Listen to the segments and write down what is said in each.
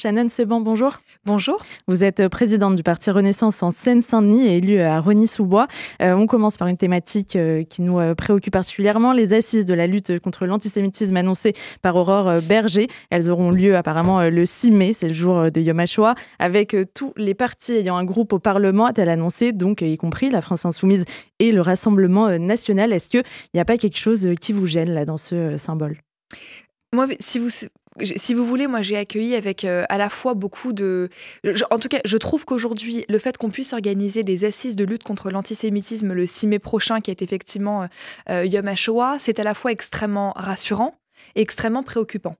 Shannon Seban, bonjour. Bonjour. Vous êtes euh, présidente du Parti Renaissance en Seine-Saint-Denis et élue euh, à Rony-sous-Bois. Euh, on commence par une thématique qui nous préoccupe particulièrement, les assises de la lutte contre l'antisémitisme annoncées par Aurore Berger. Elles auront lieu apparemment le 6 mai, c'est le jour de Yom HaShoah, avec tous les partis ayant un groupe au Parlement, a t annoncé, donc y compris la France Insoumise et le Rassemblement National. Est-ce qu'il n'y a pas quelque chose qui vous gêne là dans ce symbole moi, si vous si vous voulez, moi j'ai accueilli avec euh, à la fois beaucoup de. en tout cas, je trouve qu'aujourd'hui, le fait qu'on puisse organiser des assises de lutte contre l'antisémitisme le 6 mai prochain, qui est effectivement euh, euh, Yom HaShoah, c'est à la fois extrêmement rassurant et extrêmement préoccupant.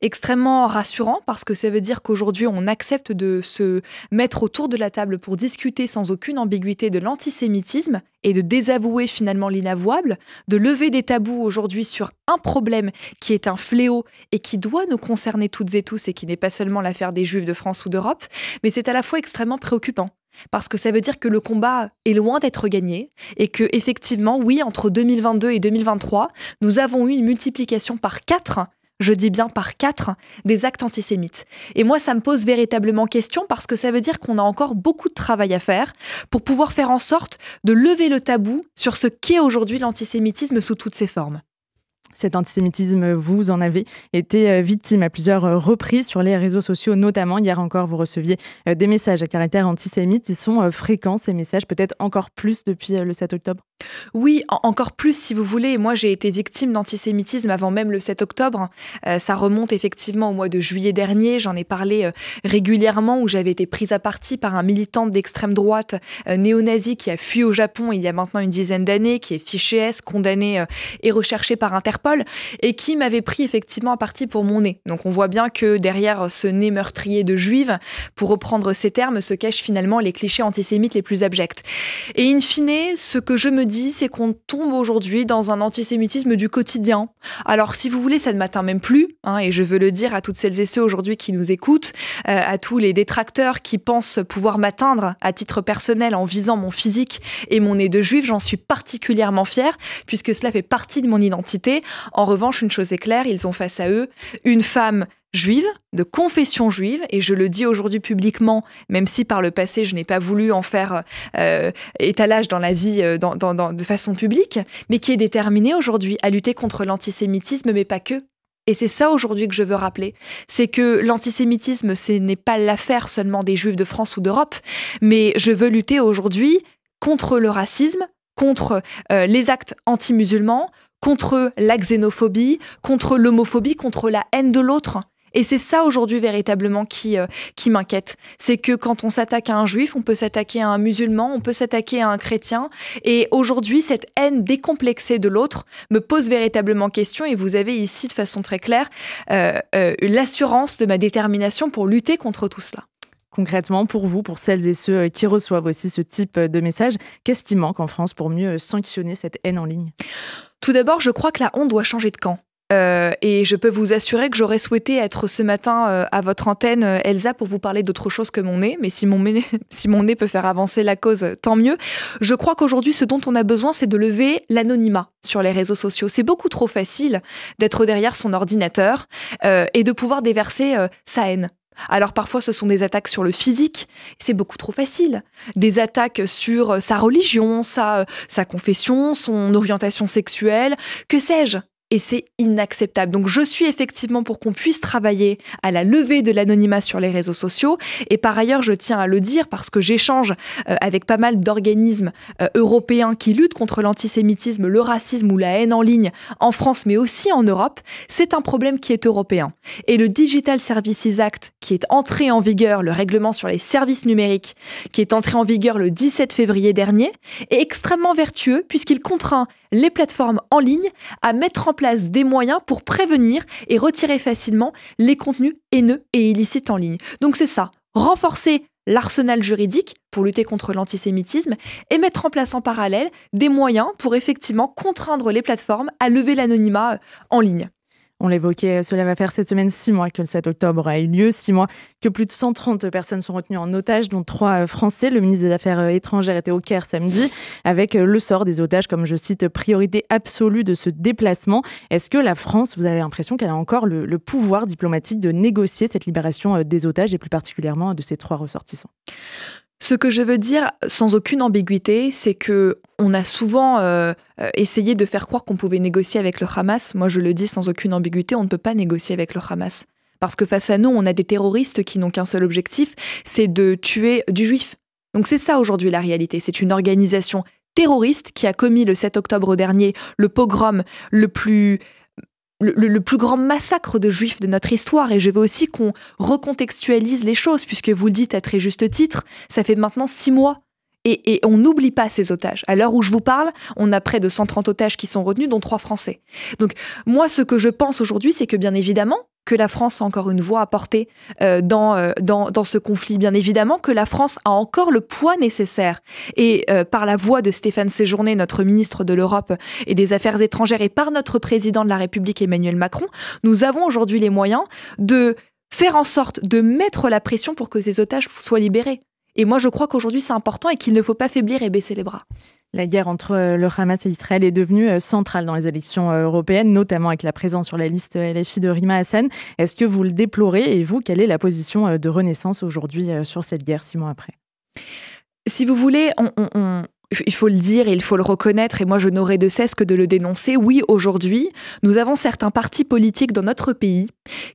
Extrêmement rassurant parce que ça veut dire qu'aujourd'hui on accepte de se mettre autour de la table pour discuter sans aucune ambiguïté de l'antisémitisme et de désavouer finalement l'inavouable, de lever des tabous aujourd'hui sur un problème qui est un fléau et qui doit nous concerner toutes et tous et qui n'est pas seulement l'affaire des juifs de France ou d'Europe, mais c'est à la fois extrêmement préoccupant. Parce que ça veut dire que le combat est loin d'être gagné et que effectivement, oui, entre 2022 et 2023, nous avons eu une multiplication par quatre je dis bien par quatre, des actes antisémites. Et moi, ça me pose véritablement question parce que ça veut dire qu'on a encore beaucoup de travail à faire pour pouvoir faire en sorte de lever le tabou sur ce qu'est aujourd'hui l'antisémitisme sous toutes ses formes. Cet antisémitisme, vous en avez été euh, victime à plusieurs euh, reprises sur les réseaux sociaux, notamment hier encore, vous receviez euh, des messages à caractère antisémite. Ils sont fréquents, ces messages, peut-être encore plus depuis le 7 octobre oui, encore plus si vous voulez. Moi, j'ai été victime d'antisémitisme avant même le 7 octobre. Euh, ça remonte effectivement au mois de juillet dernier. J'en ai parlé euh, régulièrement où j'avais été prise à partie par un militant d'extrême droite euh, néo-nazi qui a fui au Japon il y a maintenant une dizaine d'années, qui est fiché S, condamné et recherché par Interpol et qui m'avait pris effectivement à partie pour mon nez. Donc on voit bien que derrière ce nez meurtrier de juive, pour reprendre ces termes, se cachent finalement les clichés antisémites les plus abjects. Et in fine, ce que je me c'est qu'on tombe aujourd'hui dans un antisémitisme du quotidien. Alors si vous voulez, ça ne m'atteint même plus, hein, et je veux le dire à toutes celles et ceux aujourd'hui qui nous écoutent, euh, à tous les détracteurs qui pensent pouvoir m'atteindre à titre personnel en visant mon physique et mon nez de juif, j'en suis particulièrement fière, puisque cela fait partie de mon identité. En revanche, une chose est claire, ils ont face à eux une femme juive, de confession juive, et je le dis aujourd'hui publiquement, même si par le passé je n'ai pas voulu en faire euh, étalage dans la vie euh, de façon publique, mais qui est déterminée aujourd'hui à lutter contre l'antisémitisme, mais pas que. Et c'est ça aujourd'hui que je veux rappeler, c'est que l'antisémitisme, ce n'est pas l'affaire seulement des juifs de France ou d'Europe, mais je veux lutter aujourd'hui contre le racisme, contre euh, les actes anti-musulmans, contre la xénophobie, contre l'homophobie, contre la haine de l'autre. Et c'est ça aujourd'hui véritablement qui, euh, qui m'inquiète. C'est que quand on s'attaque à un juif, on peut s'attaquer à un musulman, on peut s'attaquer à un chrétien. Et aujourd'hui, cette haine décomplexée de l'autre me pose véritablement question. Et vous avez ici de façon très claire l'assurance euh, euh, de ma détermination pour lutter contre tout cela. Concrètement, pour vous, pour celles et ceux qui reçoivent aussi ce type de message, qu'est-ce qui manque en France pour mieux sanctionner cette haine en ligne Tout d'abord, je crois que la honte doit changer de camp. Euh, et je peux vous assurer que j'aurais souhaité être ce matin euh, à votre antenne, euh, Elsa, pour vous parler d'autre chose que mon nez. Mais si mon, nez, peut faire avancer la cause, tant mieux. Je crois qu'aujourd'hui, ce dont on a besoin, c'est de lever l'anonymat sur les réseaux sociaux. C'est beaucoup trop facile d'être derrière son ordinateur et de pouvoir déverser sa haine. Alors parfois ce sont des attaques sur le physique, c'est beaucoup trop facile. Des attaques sur sa religion, sa confession, son orientation sexuelle, que sais-je et c'est inacceptable. Donc je suis effectivement pour qu'on puisse travailler à la levée de l'anonymat sur les réseaux sociaux et par ailleurs je tiens à le dire parce que j'échange euh, avec pas mal d'organismes euh, européens qui luttent contre l'antisémitisme, le racisme ou la haine en ligne en France mais aussi en Europe, c'est un problème qui est européen. Et le Digital Services Act qui est entré en vigueur, le règlement sur les services numériques qui est entré en vigueur le 17 février dernier, est extrêmement vertueux puisqu'il contraint les plateformes en ligne à mettre en place des moyens pour prévenir et retirer facilement les contenus haineux et illicites en ligne. Donc c'est ça, renforcer l'arsenal juridique pour lutter contre l'antisémitisme et mettre en place en parallèle des moyens pour effectivement contraindre les plateformes à lever l'anonymat euh, en ligne. On l'évoquait, euh, cela va faire cette semaine six mois que le 7 octobre a eu lieu, six mois que plus de 130 personnes sont retenues en otage, dont trois euh, Français. Le ministre des Affaires euh, étrangères était au Caire samedi, avec le sort des otages comme, je cite, priorité absolue de ce déplacement. Est-ce que la France, vous avez l'impression qu'elle a encore le, le, pouvoir diplomatique de négocier cette libération des otages et plus particulièrement de ces trois ressortissants ce que je veux dire, sans aucune ambiguïté, c'est que on a souvent euh, euh, essayé de faire croire qu'on pouvait négocier avec le Hamas. Moi, je le dis sans aucune ambiguïté, on ne peut pas négocier avec le Hamas. Parce que face à nous, on a des terroristes qui n'ont qu'un seul objectif, c'est de tuer du juif. Donc c'est ça aujourd'hui la réalité. C'est une organisation terroriste qui a commis le 7 octobre dernier le pogrom le plus le, plus grand massacre de juifs de notre histoire. Et je veux aussi qu'on recontextualise les choses, puisque vous le dites à très juste titre, ça fait maintenant six mois. Et, et on n'oublie pas ces otages. À l'heure où je vous parle, on a près de 130 otages qui sont retenus, dont trois Français. Donc moi, ce que je pense aujourd'hui, c'est que bien évidemment, que la France a encore une voix à porter euh, euh, dans, dans, ce conflit, bien évidemment, que la France a encore le poids nécessaire. Et euh, par la voix de Stéphane Séjourné, notre ministre de l'Europe et des Affaires étrangères, et par notre président de la République, Emmanuel Macron, nous avons aujourd'hui les moyens de faire en sorte de mettre la pression pour que ces otages soient libérés. Et moi, je crois qu'aujourd'hui, c'est important et qu'il ne faut pas faiblir et baisser les bras. La guerre entre euh, le Hamas et Israël est devenue euh, centrale dans les élections euh, européennes, notamment avec la présence sur la liste LFI de Rima Hassan. Est-ce que vous le déplorez et vous, quelle est la position de Renaissance aujourd'hui sur cette guerre six mois après si vous voulez, on, on, il faut le dire et il faut le reconnaître, et moi je n'aurai de cesse que de le dénoncer. Oui, aujourd'hui, nous avons certains partis politiques dans notre pays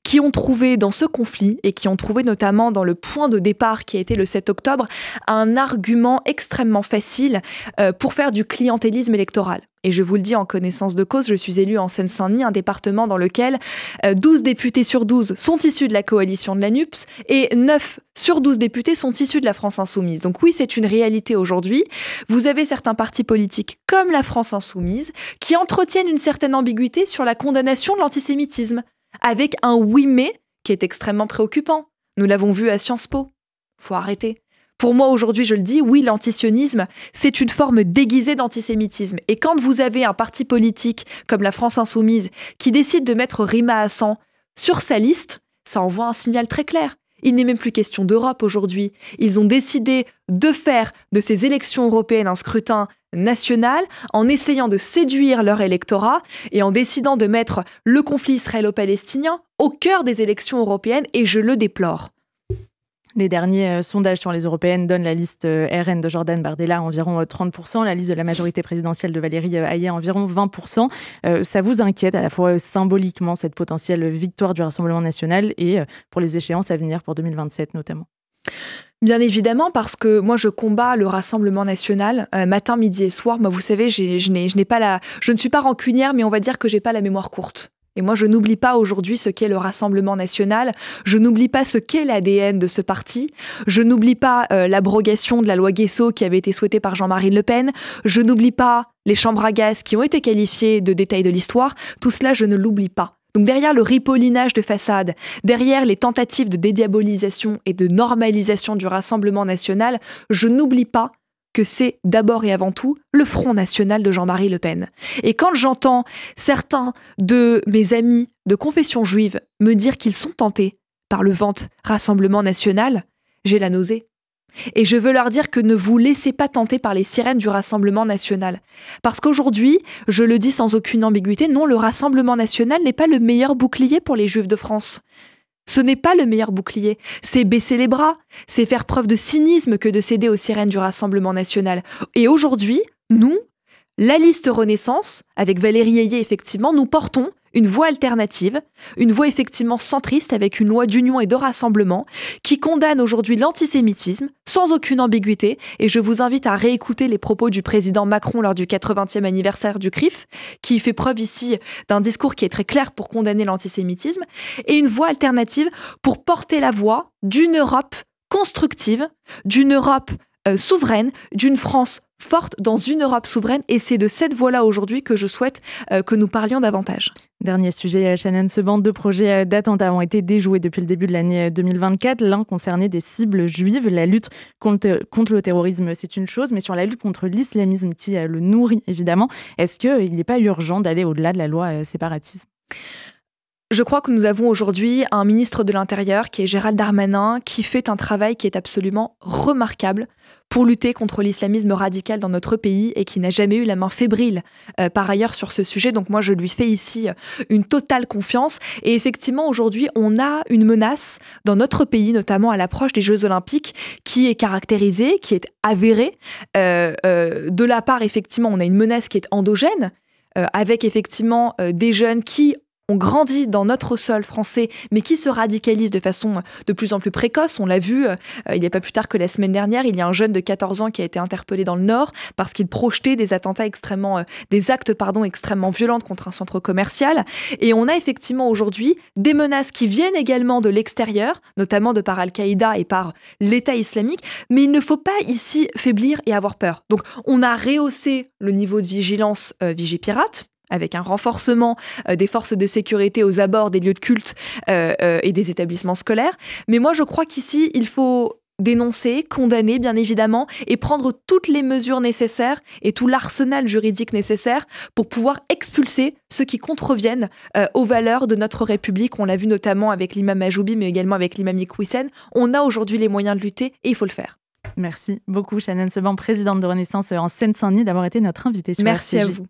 qui ont trouvé dans ce conflit, et qui ont trouvé notamment dans le point de départ qui a été le 7 octobre, un argument extrêmement facile euh, pour faire du clientélisme électoral. Et je vous le dis en connaissance de cause, je suis élue en Seine-Saint-Denis, un département dans lequel 12 euh, députés sur 12 sont issus de la coalition de la NUPS et 9 sur 12 députés sont issus de la France insoumise. Donc oui, c'est une réalité aujourd'hui. Vous avez certains partis politiques comme la France insoumise qui entretiennent une certaine ambiguïté sur la condamnation de l'antisémitisme avec un oui mais qui est extrêmement préoccupant. Nous l'avons vu à Sciences Po. Faut arrêter. Pour moi, aujourd'hui, je le dis, oui, l'antisionisme, c'est une forme déguisée d'antisémitisme. Et quand vous avez un parti politique comme la France Insoumise qui décide de mettre Rima Hassan sur sa liste, ça envoie un signal très clair. Il n'est même plus question d'Europe aujourd'hui. Ils ont décidé de faire de ces élections européennes un scrutin national en essayant de séduire leur électorat et en décidant de mettre le conflit israélo-palestinien au cœur des élections européennes et je le déplore. Les derniers euh, sondages sur les européennes donnent la liste euh, RN de Jordan Bardella à environ 30%, euh, la liste de la majorité présidentielle de Valérie Hayet à environ 20%. ça vous inquiète à la fois symboliquement cette potentielle victoire du Rassemblement national et pour les échéances à venir pour 2027 notamment Bien évidemment, parce que moi je combats le Rassemblement national matin, midi et soir. Moi, vous savez, je n'ai pas la, je ne suis pas rancunière, mais on va dire que j'ai pas la mémoire courte. Et moi, je n'oublie pas aujourd'hui ce qu'est le Rassemblement national, je n'oublie pas ce qu'est l'ADN de ce parti, je n'oublie pas euh, l'abrogation de la loi Guesso qui avait été souhaitée par Jean-Marie Le Pen, je n'oublie pas les chambres à gaz qui ont été qualifiées de détails de l'histoire, tout cela, je ne l'oublie pas. Donc derrière le ripollinage de façade, derrière les tentatives de dédiabolisation et de normalisation du Rassemblement national, je n'oublie pas que c'est d'abord et avant tout le Front National de Jean-Marie Le Pen. Et quand j'entends certains de mes amis de confession juive me dire qu'ils sont tentés par le vente Rassemblement National, j'ai la nausée. Et je veux leur dire que ne vous laissez pas tenter par les sirènes du Rassemblement national. Parce qu'aujourd'hui, je le dis sans aucune ambiguïté, non, le Rassemblement national n'est pas le meilleur bouclier pour les Juifs de France. Ce n'est pas le meilleur bouclier, c'est baisser les bras, c'est faire preuve de cynisme que de céder aux sirènes du Rassemblement national. Et aujourd'hui, nous, la liste Renaissance, avec Valérie Ayé effectivement, nous portons une voie alternative, une voie effectivement centriste avec une loi d'union et de rassemblement qui condamne aujourd'hui l'antisémitisme sans aucune ambiguïté et je vous invite à réécouter les propos du président Macron lors du 80e anniversaire du CRIF qui fait preuve ici d'un discours qui est très clair pour condamner l'antisémitisme et une voie alternative pour porter la voix d'une Europe constructive, d'une Europe euh, souveraine, d'une France forte dans une Europe souveraine. Et c'est de cette voie-là aujourd'hui que je souhaite euh, que nous parlions davantage. Dernier sujet, euh, Shannon ce bande de projets d'attentats ont été déjoués depuis le début de l'année 2024. L'un concernait des cibles juives. La lutte contre, contre le terrorisme, c'est une chose, mais sur la lutte contre l'islamisme qui le nourrit, évidemment, est-ce qu'il n'est pas urgent d'aller au-delà de la loi séparatisme je crois que nous avons aujourd'hui un ministre de l'Intérieur qui est Gérald Darmanin, qui fait un travail qui est absolument remarquable pour lutter contre l'islamisme radical dans notre pays et qui n'a jamais eu la main fébrile euh, par ailleurs sur ce sujet. Donc moi, je lui fais ici euh, une totale confiance. Et effectivement, aujourd'hui, on a une menace dans notre pays, notamment à l'approche des Jeux olympiques, qui est caractérisée, qui est avérée. Euh, de la part, effectivement, on a une menace qui est endogène avec effectivement des jeunes qui, on grandit dans notre sol français, mais qui se radicalise de façon euh, de plus en plus précoce. On l'a vu, euh, euh, il n'y a pas plus tard que la semaine dernière, il y a un jeune de 14 ans qui a été interpellé dans le Nord parce qu'il projetait des attentats extrêmement, des actes pardon, extrêmement violents contre un centre commercial. Et on a effectivement aujourd'hui des menaces qui viennent également de l'extérieur, notamment de par Al-Qaïda et par l'État islamique. Mais il ne faut pas ici faiblir et avoir peur. Donc on a rehaussé le niveau de vigilance Vigipirate avec un renforcement euh, des forces de sécurité aux abords des lieux de culte euh, euh, et des établissements scolaires. Mais moi, je crois qu'ici, il faut dénoncer, condamner bien évidemment, et prendre toutes les mesures nécessaires et tout l'arsenal juridique nécessaire pour pouvoir expulser ceux qui contreviennent aux valeurs de notre République. On l'a vu notamment avec l'imam Ajoubi, mais également avec l'imam Yikwisen. On a aujourd'hui les moyens de lutter et il faut le faire. Merci beaucoup, Shannon Seban, présidente de Renaissance en Seine-Saint-Denis, d'avoir été notre invitée Merci à vous.